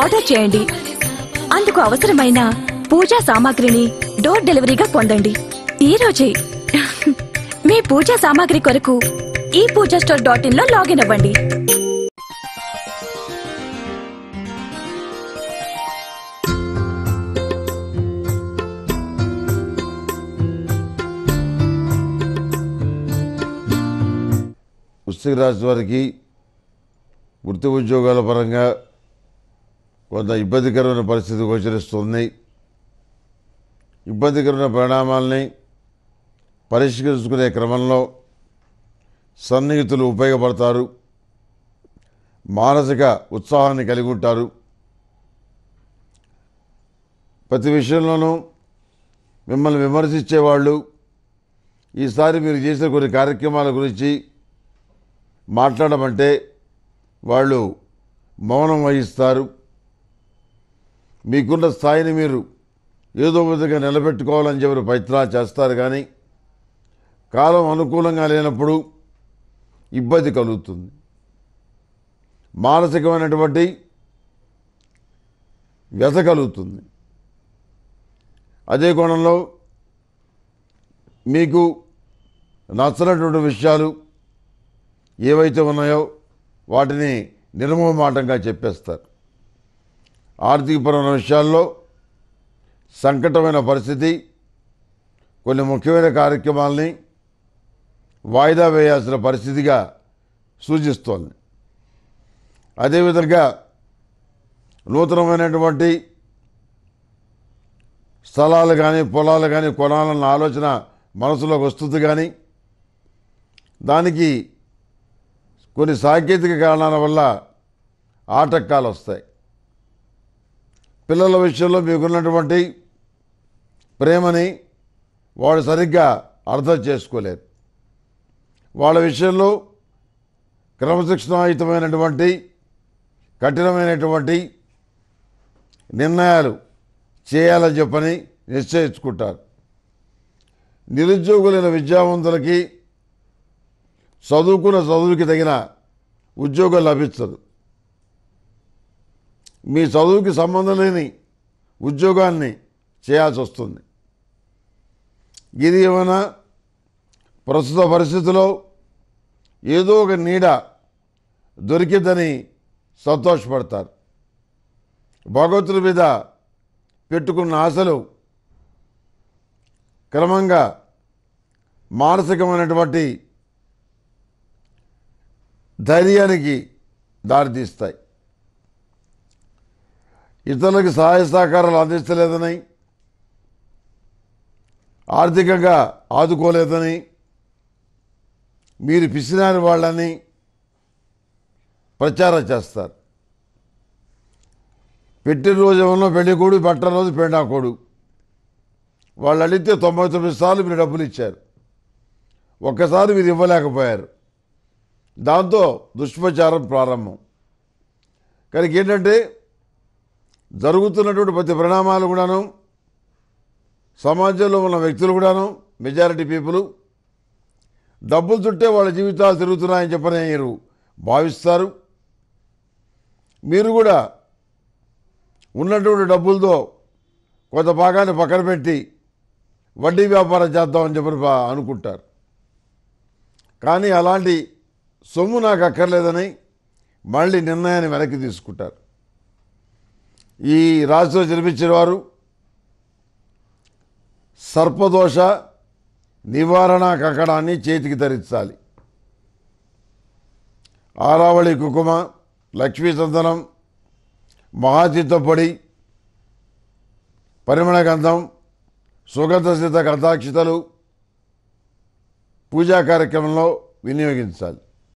order చేయండి అందుకు అవసరమైన పూజా సామాగ్రిని డోర్ డెలివరీగా పొందండి ఈ రోజే మీ పూజా సామాగ్రి కొరకు ఈ పూజా స్టోర్ డాట్ ఇన్ లో లాగిన్ అవ్వండి ఉత్సవరాజు వారికి వృత్తి ఉద్యోగాల పరంగా కొంత ఇబ్బందికరమైన పరిస్థితి గోచరిస్తుంది ఇబ్బందికరమైన పరిణామాలని పరిష్కరించుకునే క్రమంలో సన్నిహితులు ఉపయోగపడతారు మానసిక ఉత్సాహాన్ని కలిగి ఉంటారు ప్రతి విషయంలోనూ మిమ్మల్ని విమర్శించేవాళ్ళు ఈసారి మీరు చేసిన కొన్ని కార్యక్రమాల గురించి మాట్లాడమంటే వాళ్ళు మౌనం వహిస్తారు మీకున్న స్థాయిని మీరు ఏదో విధంగా నిలబెట్టుకోవాలని చెప్పి ప్రయత్నాలు చేస్తారు కానీ కాలం అనుకూలంగా లేనప్పుడు ఇబ్బంది కలుగుతుంది మానసికమైనటువంటి వ్యత కలుగుతుంది అదే కోణంలో మీకు నచ్చినటువంటి విషయాలు ఏవైతే ఉన్నాయో వాటిని నిర్మూలమాటంగా చెప్పేస్తారు ఆర్థికపరమైన విషయాల్లో సంకటమైన పరిస్థితి కొన్ని ముఖ్యమైన కార్యక్రమాలని వాయిదా వేయాల్సిన పరిస్థితిగా సూచిస్తోంది అదేవిధంగా నూతనమైనటువంటి స్థలాలు కానీ పొలాలు కానీ కొనాలన్న ఆలోచన మనసులోకి వస్తుంది కానీ దానికి కొన్ని సాంకేతిక కారణాల వల్ల ఆటంకాలు వస్తాయి పిల్లల విషయంలో మీకున్నటువంటి ప్రేమని వాడు సరిగ్గా అర్థం చేసుకోలేరు వాళ్ళ విషయంలో క్రమశిక్షణాయుతమైనటువంటి కఠినమైనటువంటి నిర్ణయాలు చేయాలని చెప్పని నిశ్చయించుకుంటారు నిరుద్యోగులైన విద్యావంతులకి చదువుకున్న చదువుకి తగిన ఉద్యోగం లభిస్తుంది మీ చదువుకి సంబంధం లేని ఉద్యోగాన్ని చేయాల్సి వస్తుంది ఇది ఏమైనా ప్రస్తుత పరిస్థితిలో ఏదో ఒక నీడ దొరికిద్దని సంతోషపడతారు భగవంతుడి మీద పెట్టుకున్న ఆశలు క్రమంగా మానసికమైనటువంటి ధైర్యానికి దారితీస్తాయి ఇతరులకు సహాయ సహకారాలు అందించలేదని ఆర్థికంగా ఆదుకోలేదని మీరు పిసినారి వాళ్ళని ప్రచారం చేస్తారు పెట్టిన రోజు ఏమన్నా పెళ్ళికోడు పెట్టిన రోజు పెండాకోడు వాళ్ళు అడిగితే తొంభై తొమ్మిది సార్లు మీరు డబ్బులు ఇచ్చారు ఒక్కసారి మీరు ఇవ్వలేకపోయారు దాంతో దుష్ప్రచారం ప్రారంభం కనుక ఏంటంటే జరుగుతున్నటువంటి ప్రతి పరిణామాలు కూడాను సమాజంలో ఉన్న వ్యక్తులు కూడాను మెజారిటీ పీపుల్ డబ్బులు చుట్టే వాళ్ళ జీవితాలు తిరుగుతున్నాయని చెప్పని మీరు భావిస్తారు మీరు కూడా ఉన్నటువంటి డబ్బులతో కొంత భాగాన్ని పక్కన పెట్టి వడ్డీ వ్యాపారం చేద్దామని చెప్పని అనుకుంటారు కానీ అలాంటి సొమ్ము నాకు అక్కర్లేదని మళ్ళీ నిర్ణయాన్ని వెనక్కి తీసుకుంటారు ఈ రాశిలో జన్మించిన వారు సర్పదోష నివారణ కకడాన్ని చేతికి ధరించాలి ఆరావళి కుకుమ లక్ష్మీ చందనం మహాచిత్తపొడి పరిమళ గంధం సుగంధ సిద్ధ గంధాక్షితలు పూజా కార్యక్రమంలో వినియోగించాలి